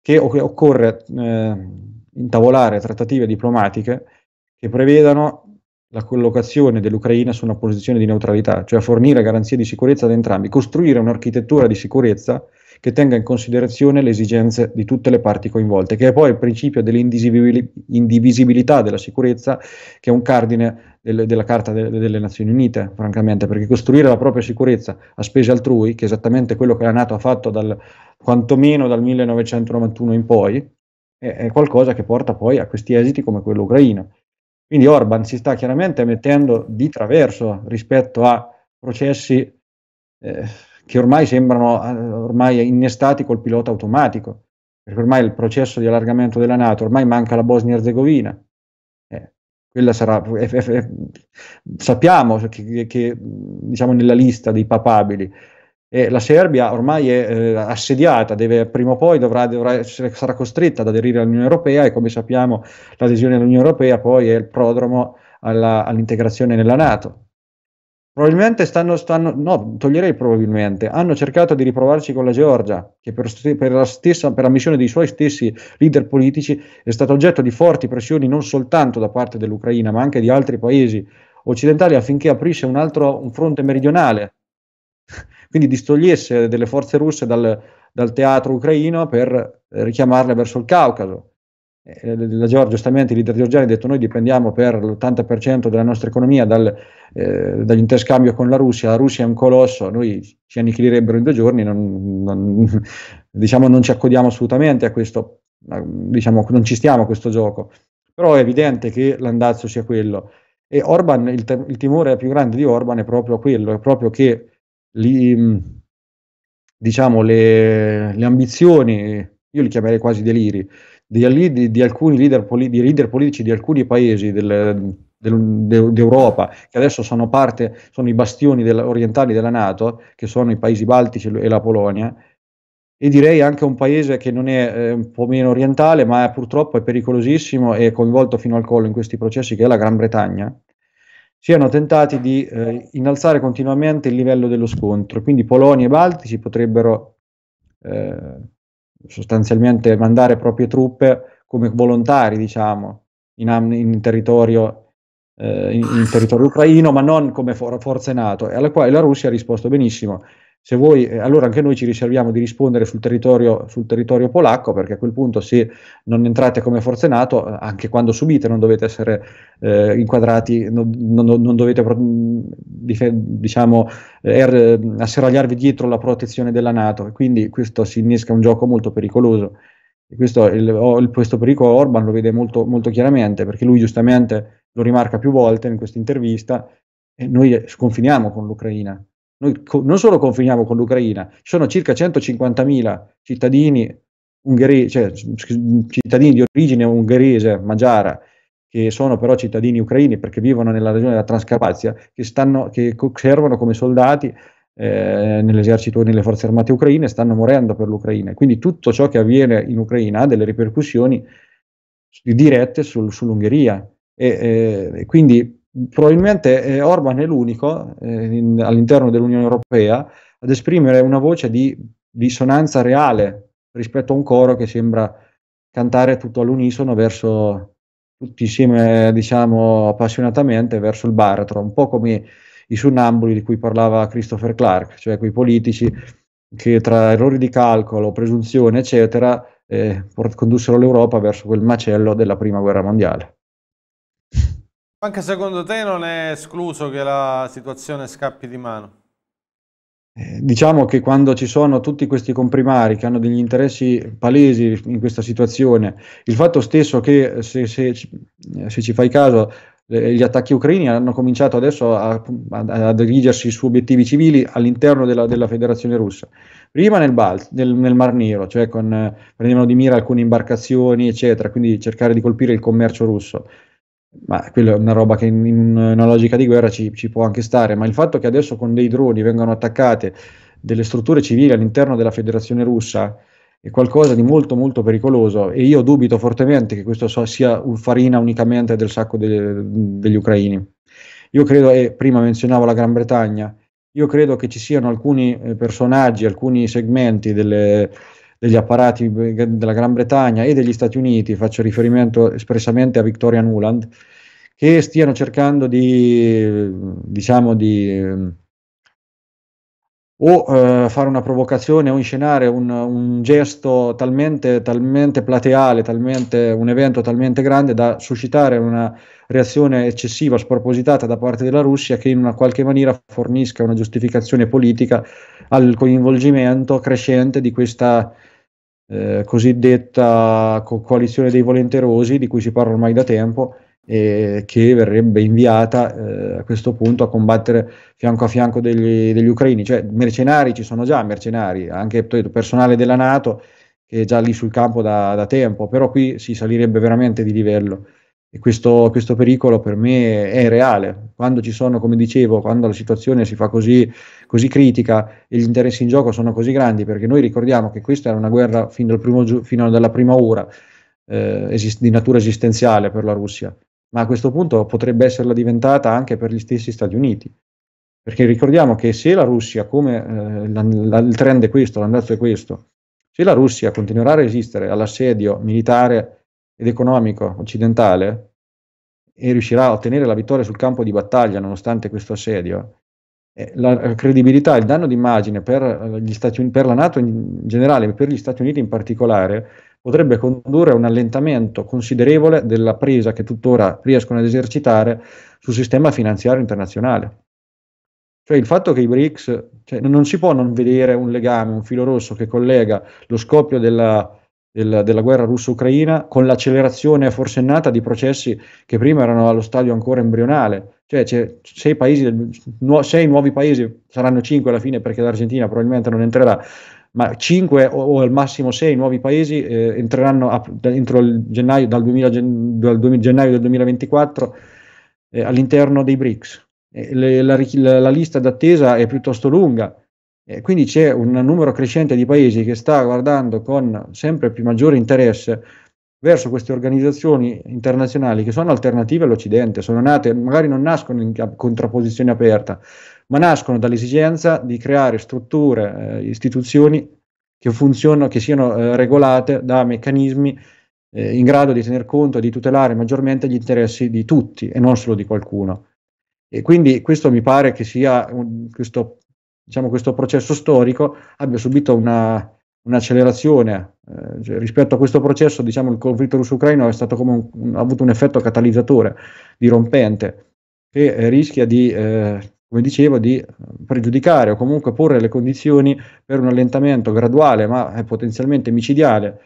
che occorre eh, intavolare trattative diplomatiche che prevedano la collocazione dell'Ucraina su una posizione di neutralità, cioè fornire garanzie di sicurezza ad entrambi, costruire un'architettura di sicurezza che tenga in considerazione le esigenze di tutte le parti coinvolte, che è poi il principio dell'indivisibilità della sicurezza, che è un cardine del, della Carta de, delle Nazioni Unite, francamente, perché costruire la propria sicurezza a spese altrui, che è esattamente quello che la Nato ha fatto dal, quantomeno dal 1991 in poi, è, è qualcosa che porta poi a questi esiti come quello ucraino quindi Orban si sta chiaramente mettendo di traverso rispetto a processi eh, che ormai sembrano eh, ormai innestati col pilota automatico, perché ormai il processo di allargamento della Nato, ormai manca la Bosnia-Herzegovina. Eh, quella sarà, eh, eh, sappiamo che, che diciamo, nella lista dei papabili e la Serbia ormai è eh, assediata, deve, prima o poi dovrà, dovrà, sarà costretta ad aderire all'Unione Europea e come sappiamo l'adesione all'Unione Europea poi è il prodromo alla, all'integrazione nella Nato. Probabilmente stanno, stanno, no, toglierei probabilmente, hanno cercato di riprovarci con la Georgia, che per, per, la stessa, per la missione dei suoi stessi leader politici è stata oggetto di forti pressioni non soltanto da parte dell'Ucraina, ma anche di altri paesi occidentali affinché aprisse un altro un fronte meridionale quindi distogliesse delle forze russe dal, dal teatro ucraino per eh, richiamarle verso il Caucaso. Eh, la Georgia, giustamente, il leader georgiano ha detto noi dipendiamo per l'80% della nostra economia dal, eh, dall'interscambio con la Russia, la Russia è un colosso, noi ci annichilirebbero in due giorni, non, non, diciamo, non ci accodiamo assolutamente a questo, diciamo, non ci stiamo a questo gioco. Però è evidente che l'andazzo sia quello. E Orban, il, te- il timore più grande di Orban è proprio quello, è proprio che li, diciamo, le, le, ambizioni, io li chiamerei quasi deliri, di, di, di alcuni leader, poli, di leader, politici di alcuni paesi del, del, de, d'Europa, che adesso sono parte, sono i bastioni del, orientali della Nato, che sono i paesi baltici e la Polonia, e direi anche un paese che non è eh, un po' meno orientale, ma è, purtroppo è pericolosissimo e coinvolto fino al collo in questi processi, che è la Gran Bretagna, siano tentati di eh, innalzare continuamente il livello dello scontro, quindi Polonia e Baltici potrebbero eh, sostanzialmente mandare proprie truppe come volontari, diciamo, in, in, territorio, eh, in, in territorio, ucraino, ma non come for- forze NATO, alla quale la Russia ha risposto benissimo, se voi, eh, allora anche noi ci riserviamo di rispondere sul territorio, sul territorio polacco, perché a quel punto se non entrate come forze NATO, eh, anche quando subite non dovete essere eh, inquadrati, non, non, non dovete mm, diciamo, eh, er, mm, asseragliarvi dietro la protezione della Nato, e quindi questo si innesca un gioco molto pericoloso. E questo, il, questo pericolo Orban lo vede molto, molto chiaramente, perché lui giustamente lo rimarca più volte in questa intervista, e noi sconfiniamo con l'Ucraina noi co- non solo confiniamo con l'Ucraina, ci sono circa 150.000 cittadini, ungheri- cioè, cittadini di origine ungherese, magiara, che sono però cittadini ucraini perché vivono nella regione della Transcarpazia, che, stanno, che servono come soldati eh, nell'esercito e nelle forze armate ucraine, stanno morendo per l'Ucraina. Quindi tutto ciò che avviene in Ucraina ha delle ripercussioni dirette sul, sull'Ungheria. E, eh, quindi probabilmente eh, Orban è l'unico eh, in, all'interno dell'Unione Europea ad esprimere una voce di dissonanza reale rispetto a un coro che sembra cantare tutto all'unisono verso tutti insieme, diciamo, appassionatamente verso il baratro, un po' come i sonnambuli di cui parlava Christopher Clark, cioè quei politici che tra errori di calcolo, presunzione, eccetera, eh, condussero l'Europa verso quel macello della prima guerra mondiale. Anche secondo te non è escluso che la situazione scappi di mano? Eh, diciamo che quando ci sono tutti questi comprimari che hanno degli interessi palesi in questa situazione, il fatto stesso che, se, se, eh, se ci fai caso, gli attacchi ucraini hanno cominciato adesso a, a, a dirigersi su obiettivi civili all'interno della, della, Federazione russa. Prima nel, Balt, nel, nel Mar Nero, cioè con, eh, prendevano di mira alcune imbarcazioni, eccetera, quindi cercare di colpire il commercio russo. Ma quella è una roba che in, in una logica di guerra ci, ci, può anche stare, ma il fatto che adesso con dei droni vengano attaccate delle strutture civili all'interno della federazione russa è qualcosa di molto molto pericoloso e io dubito fortemente che questo so, sia un farina unicamente del sacco de, degli ucraini. Io credo, e prima menzionavo la Gran Bretagna, io credo che ci siano alcuni eh, personaggi, alcuni segmenti delle, degli apparati della Gran Bretagna e degli Stati Uniti, faccio riferimento espressamente a Victoria Nuland, che stiano cercando di, diciamo, di o eh, fare una provocazione o inscenare un, un gesto talmente, talmente plateale, talmente, un evento talmente grande da suscitare una reazione eccessiva, spropositata da parte della Russia che in una qualche maniera fornisca una giustificazione politica al coinvolgimento crescente di questa eh, cosiddetta co- coalizione dei volenterosi di cui si parla ormai da tempo e che verrebbe inviata eh, a questo punto a combattere fianco a fianco degli, degli, ucraini, cioè mercenari ci sono già, mercenari, anche personale della Nato che è già lì sul campo da, da tempo, però qui si salirebbe veramente di livello. E questo, questo pericolo per me è reale. Quando ci sono, come dicevo, quando la situazione si fa così, così critica e gli interessi in gioco sono così grandi, perché noi ricordiamo che questa era una guerra fin dal primo, fino alla prima ora eh, esist- di natura esistenziale per la Russia, ma a questo punto potrebbe esserla diventata anche per gli stessi Stati Uniti. Perché ricordiamo che se la Russia, come eh, la, la, il trend è questo, l'andazzo è questo, se la Russia continuerà a resistere all'assedio militare ed economico occidentale, e riuscirà a ottenere la vittoria sul campo di battaglia nonostante questo assedio, eh, la credibilità, il danno d'immagine per, eh, Stati, per la Nato in generale e per gli Stati Uniti in particolare potrebbe condurre a un allentamento considerevole della presa che tuttora riescono ad esercitare sul sistema finanziario internazionale. Cioè il fatto che i BRICS, cioè non si può non vedere un legame, un filo rosso che collega lo scoppio della, del, della guerra russo-ucraina, con l'accelerazione forsennata di processi che prima erano allo stadio ancora embrionale. Cioè, sei, paesi, nu- sei nuovi paesi, saranno cinque alla fine perché l'Argentina probabilmente non entrerà, ma cinque o, o, al massimo sei nuovi paesi eh, entreranno a, entro il gennaio, dal, 2000, dal 2000, gennaio del 2024 eh, all'interno dei BRICS. Eh, le, la, la, la, lista d'attesa è piuttosto lunga eh, quindi c'è un numero crescente di paesi che sta guardando con sempre più maggiore interesse verso queste organizzazioni internazionali che sono alternative all'Occidente, sono nate, magari non nascono in contrapposizione aperta, ma nascono dall'esigenza di creare strutture, eh, istituzioni che funzionano, che siano eh, regolate da meccanismi eh, in grado di tener conto e di tutelare maggiormente gli interessi di tutti e non solo di qualcuno. E quindi questo mi pare che sia un, questo diciamo, questo processo storico abbia subito una, un'accelerazione. Eh, cioè, rispetto a questo processo, diciamo, il conflitto russo-ucraino un, un, ha avuto un effetto catalizzatore, dirompente, che eh, rischia di, eh, come dicevo, di eh, pregiudicare o comunque porre le condizioni per un allentamento graduale, ma eh, potenzialmente micidiale,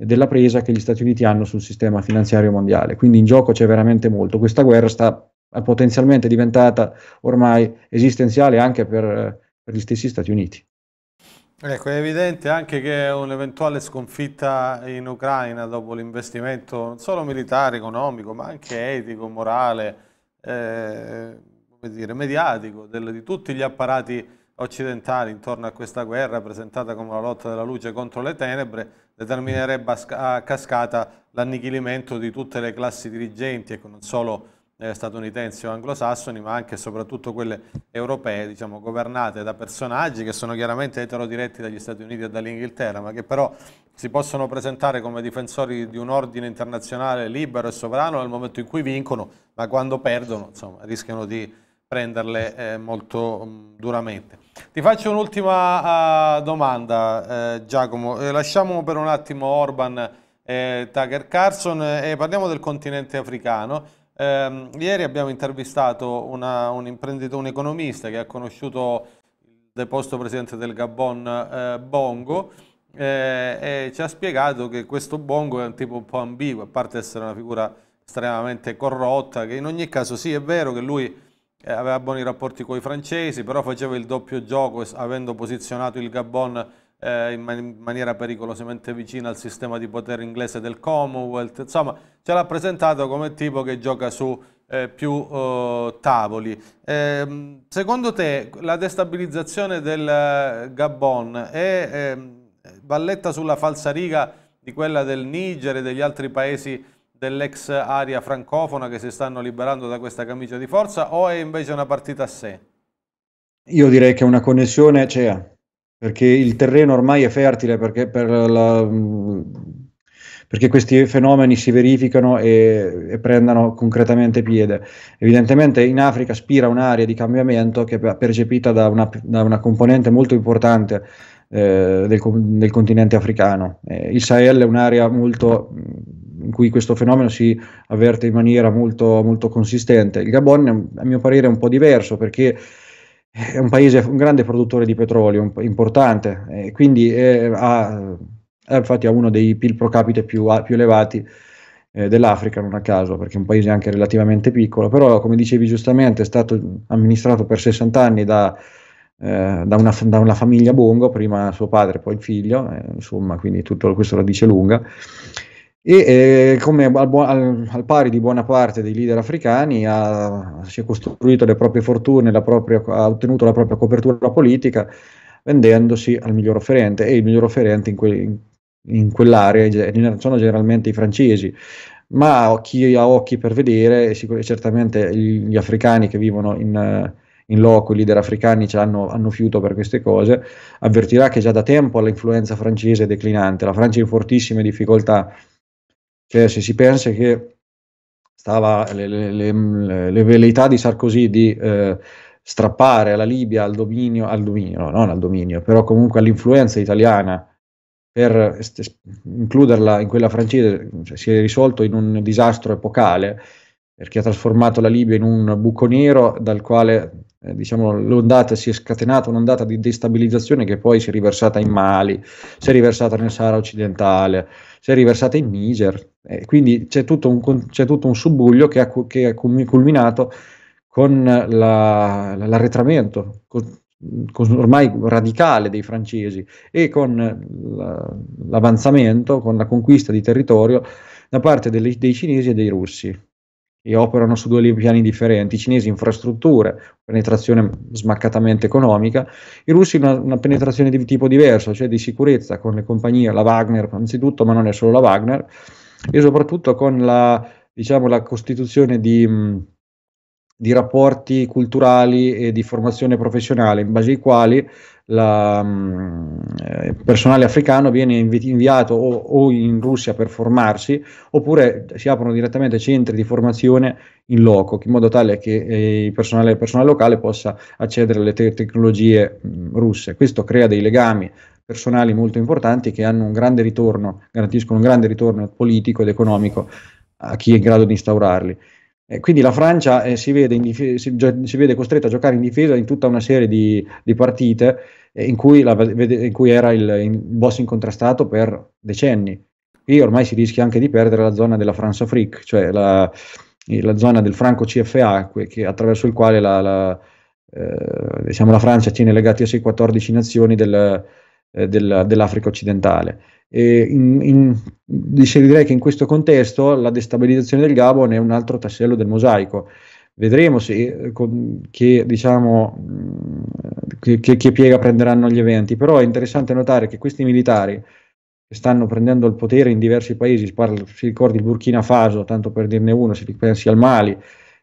della presa che gli Stati Uniti hanno sul sistema finanziario mondiale. Quindi in gioco c'è veramente molto. Questa guerra sta, è potenzialmente diventata ormai esistenziale anche per per gli stessi Stati Uniti. Ecco, è evidente anche che un'eventuale sconfitta in Ucraina dopo l'investimento non solo militare, economico, ma anche etico, morale, eh, come dire, mediatico, del, di tutti gli apparati occidentali intorno a questa guerra presentata come la lotta della luce contro le tenebre, determinerebbe a, cascata l'annichilimento di tutte le classi dirigenti, ecco, non solo eh, statunitensi o anglosassoni, ma anche e soprattutto quelle europee, diciamo, governate da personaggi che sono chiaramente eterodiretti dagli Stati Uniti e dall'Inghilterra, ma che però si possono presentare come difensori di un ordine internazionale libero e sovrano nel momento in cui vincono, ma quando perdono insomma, rischiano di prenderle eh, molto mh, mm, duramente. Ti faccio un'ultima uh, domanda, eh, Giacomo. Eh, lasciamo per un attimo Orban e Tucker Carson eh, e parliamo del continente africano eh, ieri abbiamo intervistato una, un imprenditore, un economista che ha conosciuto il deposto presidente del Gabon eh, Bongo eh, e ci ha spiegato che questo Bongo è un tipo un po' ambiguo, a parte essere una figura estremamente corrotta, che in ogni caso sì è vero che lui eh, aveva buoni rapporti con i francesi, però faceva il doppio gioco avendo posizionato il Gabon eh, in, man in, maniera pericolosamente vicina al sistema di potere inglese del Commonwealth, insomma ce l'ha presentato come tipo che gioca su eh, più eh, tavoli. Ehm, secondo te la destabilizzazione del eh, Gabon è ehm, valletta sulla falsariga di quella del Niger e degli altri paesi dell'ex area francofona che si stanno liberando da questa camicia di forza o è invece una partita a sé? Io direi che una connessione c'è, cioè, perché il terreno ormai è fertile perché, per la, perché questi fenomeni si verificano e, e, prendano concretamente piede. Evidentemente in Africa spira un'area di cambiamento che è percepita da una, da una componente molto importante eh, del, del, continente africano. Eh, il Sahel è un'area molto mm, in cui questo fenomeno si avverte in maniera molto, molto consistente. Il Gabon, a mio parere, è un po' diverso perché è un paese, un grande produttore di petrolio importante, eh, quindi è, ha, è eh, infatti ha uno dei PIL pro capite più, più elevati eh, dell'Africa, non a caso, perché è un paese anche relativamente piccolo, però come dicevi giustamente è stato amministrato per 60 anni da, eh, da, una, da una, famiglia Bongo, prima suo padre, poi il figlio, eh, insomma, quindi tutto questo la dice lunga. E eh, come al, bu- al, al, pari di buona parte dei leader africani ha, si è costruito le proprie fortune, la propria, ha ottenuto la propria copertura politica vendendosi al miglior offerente e il miglior offerente in, que- in quell'area sono generalmente i francesi ma chi ha occhi per vedere, sicur- certamente gli africani che vivono in, in loco, i leader africani hanno, hanno, fiuto per queste cose, avvertirà che già da tempo l'influenza francese è declinante, la Francia è in fortissime difficoltà cioè, se si pensa che stava le, le, le, le veleità di Sarkozy di eh, strappare la Libia al dominio, al dominio, non al dominio, però comunque all'influenza italiana per est- includerla in quella francese, cioè, si è risolto in un disastro epocale perché ha trasformato la Libia in un buco nero dal quale eh, diciamo, l'ondata si è scatenata, un'ondata di destabilizzazione che poi si è riversata in Mali, si è riversata nel Sahara occidentale, si cioè, è riversata in Niger. Eh, quindi c'è tutto, un, c'è tutto, un, subbuglio che ha, che ha culminato con la, l'arretramento con, con ormai radicale dei francesi e con l'avanzamento, con la conquista di territorio da parte delle, dei cinesi e dei russi e operano su due piani differenti, i cinesi infrastrutture, penetrazione smaccatamente economica, i russi una, una, penetrazione di tipo diverso, cioè di sicurezza con le compagnie, la Wagner anzitutto, ma non è solo la Wagner, e soprattutto con la, diciamo, la costituzione di... di rapporti culturali e di formazione professionale, in base ai quali la, mm, eh, il personale africano viene invi- inviato o, o, in Russia per formarsi oppure si aprono direttamente centri di formazione in loco in modo tale che eh, il, personale, il, personale, locale possa accedere alle te- tecnologie mh, mm, russe. Questo crea dei legami personali molto importanti che hanno un grande ritorno, garantiscono un grande ritorno politico ed economico a chi è in grado di instaurarli. Eh, quindi la Francia eh, si, vede dif- si, si, vede costretta a giocare in difesa in tutta una serie di, di partite eh, in cui, la, in, cui era il, il boss incontrastato per decenni. Qui ormai si rischia anche di perdere la zona della France Afrique, cioè la, la zona del franco CFA, que- che, attraverso il quale la, la eh, diciamo la Francia tiene legati a sé 14 nazioni del, eh, del, dell'Africa occidentale. E in, in, direi che in questo contesto la destabilizzazione del Gabon è un altro tassello del mosaico. Vedremo se, eh, con, che, diciamo, mm, che, che, piega prenderanno gli eventi, però è interessante notare che questi militari che stanno prendendo il potere in diversi paesi, si, parla, si ricordi il Burkina Faso, tanto per dirne uno, si pensi al Mali,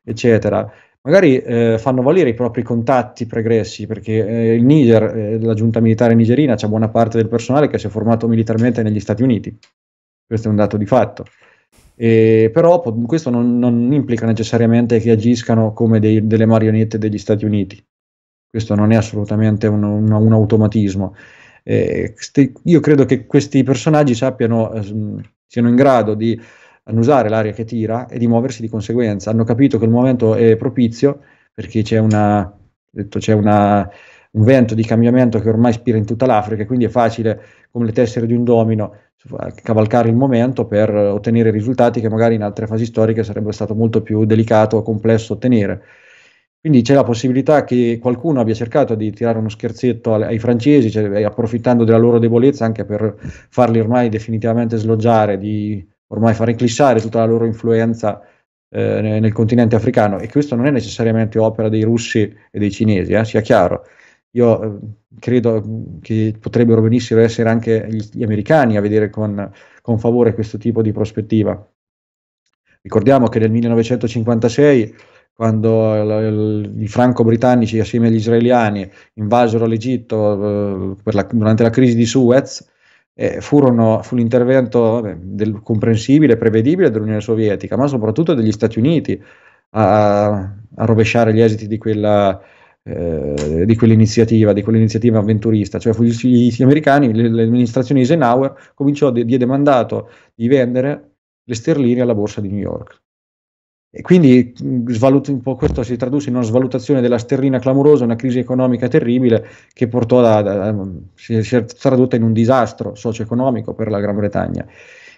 eccetera, magari eh, fanno valere i propri contatti pregressi, perché eh, il Niger, eh, la giunta militare nigerina, c'è buona parte del personale che si è formato militarmente negli Stati Uniti. Questo è un dato di fatto. E, però po- questo non, non, implica necessariamente che agiscano come dei, delle marionette degli Stati Uniti. Questo non è assolutamente un, un, un automatismo. Eh, sti, io credo che questi personaggi sappiano, eh, siano in grado di annusare l'aria che tira e di muoversi di conseguenza. Hanno capito che il momento è propizio perché c'è, una, detto, c'è una, un vento di cambiamento che ormai spira in tutta l'Africa, quindi è facile, come le tessere di un domino, cavalcare il momento per ottenere risultati che magari in altre fasi storiche sarebbe stato molto più delicato o complesso ottenere. Quindi c'è la possibilità che qualcuno abbia cercato di tirare uno scherzetto ai francesi, cioè eh, approfittando della loro debolezza anche per farli ormai definitivamente sloggiare di ormai far eclissare tutta la loro influenza eh, nel continente africano e questo non è necessariamente opera dei russi e dei cinesi, eh, sia chiaro. Io eh, credo che potrebbero benissimo essere anche gli, gli americani a vedere con, con, favore questo tipo di prospettiva. Ricordiamo che nel 1956, quando i franco-britannici assieme agli israeliani invasero l'Egitto eh, la, durante la crisi di Suez, eh, furono, fu l'intervento del, comprensibile e prevedibile dell'Unione Sovietica, ma soprattutto degli Stati Uniti a, a rovesciare gli esiti di, quella, eh, di, quell'iniziativa, di quell'iniziativa avventurista. Cioè, gli, americani, l'amministrazione Eisenhower cominciò, diede mandato di vendere le sterline alla borsa di New York. E quindi svalut- un po' questo si traduce in una svalutazione della sterlina clamorosa, una crisi economica terribile che portò a, a, a, si, si è tradotta in un disastro socio-economico per la Gran Bretagna.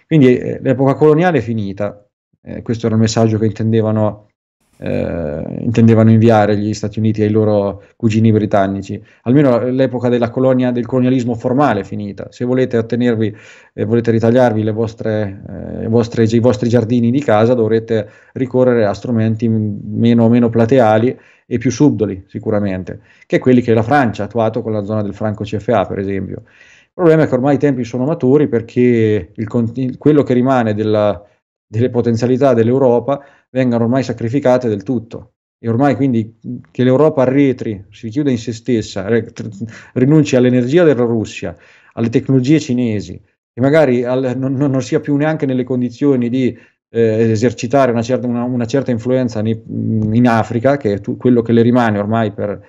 Quindi eh, l'epoca coloniale è finita, eh, questo era il messaggio che intendevano eh, intendevano inviare gli Stati Uniti ai loro cugini britannici. Almeno l'epoca colonia, del colonialismo formale è finita. Se volete ottenervi, eh, volete ritagliarvi vostre, eh, vostre, i vostri giardini di casa, dovrete ricorrere a strumenti meno, meno plateali e più subdoli, sicuramente, che quelli che la Francia ha attuato con la zona del Franco CFA, per esempio. Il problema è che ormai i tempi sono maturi perché il, quello che rimane della delle potenzialità dell'Europa vengano ormai sacrificate del tutto. E ormai quindi che l'Europa arretri, si chiude in se stessa, rinunci all'energia della Russia, alle tecnologie cinesi, e magari al, non, non, sia più neanche nelle condizioni di eh, esercitare una certa, una, una certa influenza nei, in Africa, che è tu, quello che le rimane ormai per,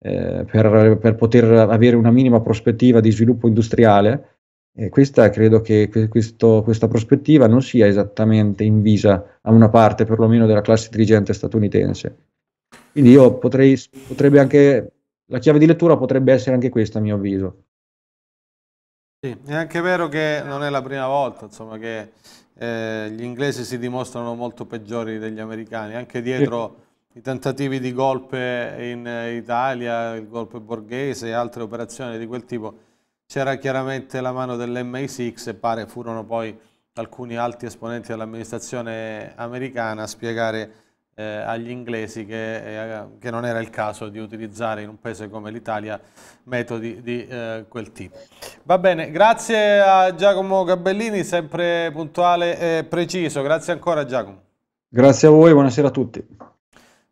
eh, per, per poter avere una minima prospettiva di sviluppo industriale, eh, questa credo che questo, questa prospettiva non sia esattamente invisa a una parte perlomeno della classe dirigente statunitense. Quindi io potrei, potrebbe anche, la chiave di lettura potrebbe essere anche questa a mio avviso. Sì, è anche vero che non è la prima volta insomma, che eh, gli inglesi si dimostrano molto peggiori degli americani, anche dietro sì. i tentativi di golpe in Italia, il golpe borghese e altre operazioni di quel tipo c'era chiaramente la mano dell'MI6 e pare furono poi alcuni alti esponenti dell'amministrazione americana a spiegare eh, agli inglesi che, eh, che, non era il caso di utilizzare in un paese come l'Italia metodi di eh, quel tipo. Va bene, grazie a Giacomo Gabellini, sempre puntuale e preciso. Grazie ancora Giacomo. Grazie a voi, buonasera a tutti.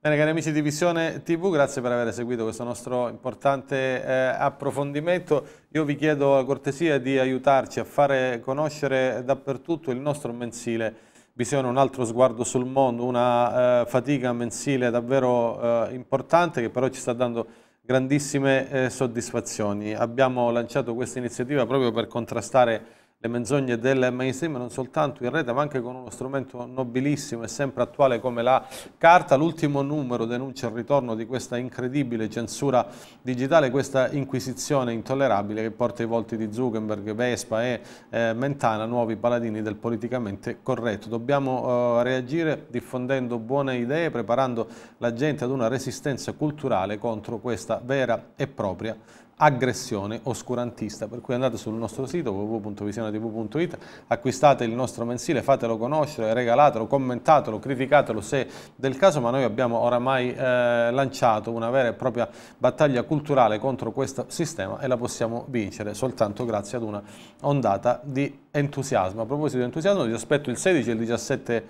Bene cari amici di Visione TV, grazie per aver seguito questo nostro importante eh, approfondimento. Io vi chiedo la cortesia di aiutarci a fare conoscere dappertutto il nostro mensile Visione, un altro sguardo sul mondo, una eh, fatica mensile davvero eh, importante che però ci sta dando grandissime eh, soddisfazioni. Abbiamo lanciato questa iniziativa proprio per contrastare le menzogne del mainstream non soltanto in rete ma anche con uno strumento nobilissimo e sempre attuale come la carta. L'ultimo numero denuncia il ritorno di questa incredibile censura digitale, questa inquisizione intollerabile che porta i volti di Zuckerberg, Vespa e eh, Mentana, nuovi paladini del politicamente corretto. Dobbiamo eh, reagire diffondendo buone idee, preparando la gente ad una resistenza culturale contro questa vera e propria aggressione oscurantista, per cui andate sul nostro sito www.visionetv.it, acquistate il nostro mensile, fatelo conoscere, regalatelo, commentatelo, criticatelo se del caso, ma noi abbiamo oramai eh, lanciato una vera e propria battaglia culturale contro questo sistema e la possiamo vincere soltanto grazie ad una ondata di entusiasmo. A proposito di entusiasmo, vi aspetto il 16 e il 17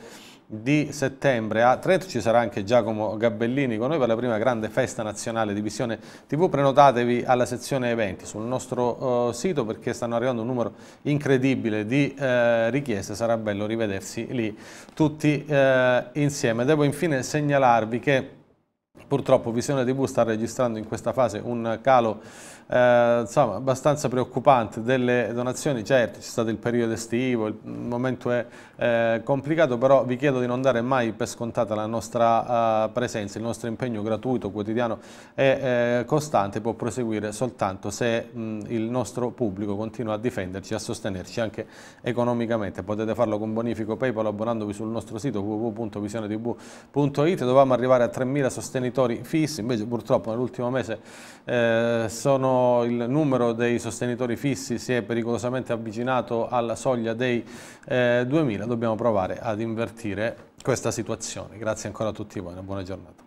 di settembre a Trento ci sarà anche Giacomo Gabellini con noi per la prima grande festa nazionale di Visione TV. Prenotatevi alla sezione eventi sul nostro uh, sito perché stanno arrivando un numero incredibile di uh, richieste, sarà bello rivedersi lì tutti uh, insieme. Devo infine segnalarvi che Purtroppo Visione TV sta registrando in questa fase un calo eh, insomma, abbastanza preoccupante delle donazioni, certo c'è stato il periodo estivo, il momento è eh, complicato, però vi chiedo di non dare mai per scontata la nostra eh, presenza, il nostro impegno gratuito, quotidiano e eh, costante può proseguire soltanto se mh, il nostro pubblico continua a difenderci, a sostenerci anche economicamente. Potete farlo con bonifico PayPal abbonandovi sul nostro sito www.visionetv.it, dovevamo arrivare a 3.000 sostenitori sostenitori fissi, invece purtroppo nell'ultimo mese eh, sono, il numero dei sostenitori fissi si è pericolosamente avvicinato alla soglia dei eh, 2000, dobbiamo provare ad invertire questa situazione. Grazie ancora a tutti voi, una buona giornata.